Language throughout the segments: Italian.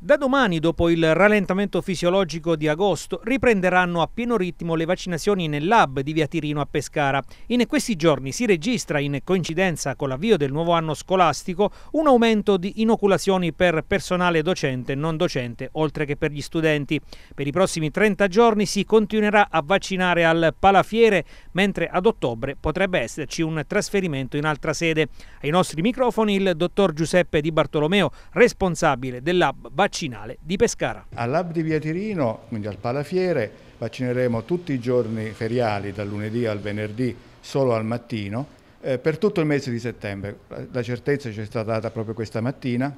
Da domani, dopo il rallentamento fisiologico di agosto, riprenderanno a pieno ritmo le vaccinazioni nel lab di Via Tirino a Pescara. In questi giorni si registra, in coincidenza con l'avvio del nuovo anno scolastico, un aumento di inoculazioni per personale docente e non docente, oltre che per gli studenti. Per i prossimi 30 giorni si continuerà a vaccinare al Palafiere, mentre ad ottobre potrebbe esserci un trasferimento in altra sede. Ai nostri microfoni il dottor Giuseppe Di Bartolomeo, responsabile del lab vaccinazione vaccinale di Pescara. All'Ab di Via Tirino, quindi al Palafiere, vaccineremo tutti i giorni feriali, dal lunedì al venerdì, solo al mattino, eh, per tutto il mese di settembre. La certezza ci è stata data proprio questa mattina,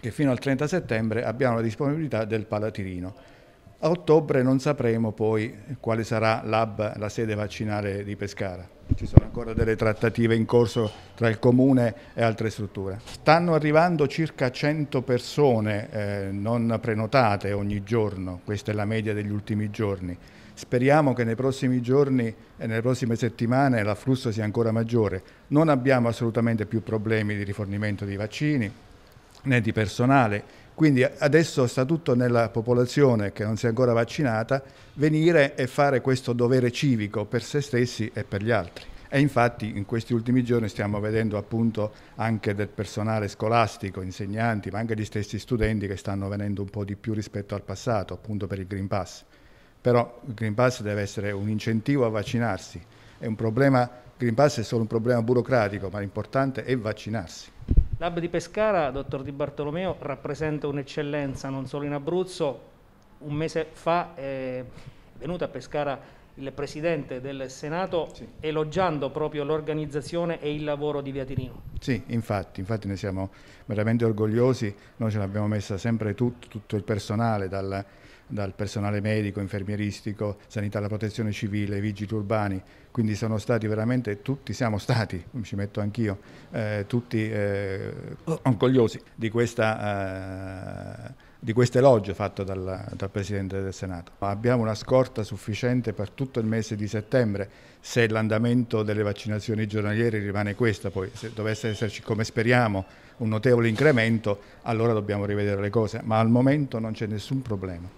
che fino al 30 settembre abbiamo la disponibilità del Palatirino. A ottobre non sapremo poi quale sarà l'hub, la sede vaccinale di Pescara. Ci sono ancora delle trattative in corso tra il comune e altre strutture. Stanno arrivando circa 100 persone eh, non prenotate ogni giorno, questa è la media degli ultimi giorni. Speriamo che nei prossimi giorni e nelle prossime settimane l'afflusso sia ancora maggiore. Non abbiamo assolutamente più problemi di rifornimento di vaccini né di personale quindi adesso sta tutto nella popolazione che non si è ancora vaccinata venire e fare questo dovere civico per se stessi e per gli altri. E infatti in questi ultimi giorni stiamo vedendo appunto anche del personale scolastico, insegnanti, ma anche gli stessi studenti che stanno venendo un po' di più rispetto al passato, appunto per il Green Pass. Però il Green Pass deve essere un incentivo a vaccinarsi. È un problema, il Green Pass è solo un problema burocratico, ma l'importante è vaccinarsi. L'Hub di Pescara, dottor Di Bartolomeo, rappresenta un'eccellenza non solo in Abruzzo. Un mese fa è venuta a Pescara il Presidente del Senato sì. elogiando proprio l'organizzazione e il lavoro di Viatinino. Sì, infatti, infatti ne siamo veramente orgogliosi, noi ce l'abbiamo messa sempre tutto, tutto il personale, dal, dal, personale medico, infermieristico, sanità, la protezione civile, vigili urbani, quindi sono stati veramente tutti, siamo stati, ci metto anch'io, eh, tutti eh, oh. orgogliosi di questa... Eh, di questo elogio fatto dal, dal, Presidente del Senato. Abbiamo una scorta sufficiente per tutto il mese di settembre, se l'andamento delle vaccinazioni giornaliere rimane questo, poi se dovesse esserci, come speriamo, un notevole incremento, allora dobbiamo rivedere le cose, ma al momento non c'è nessun problema.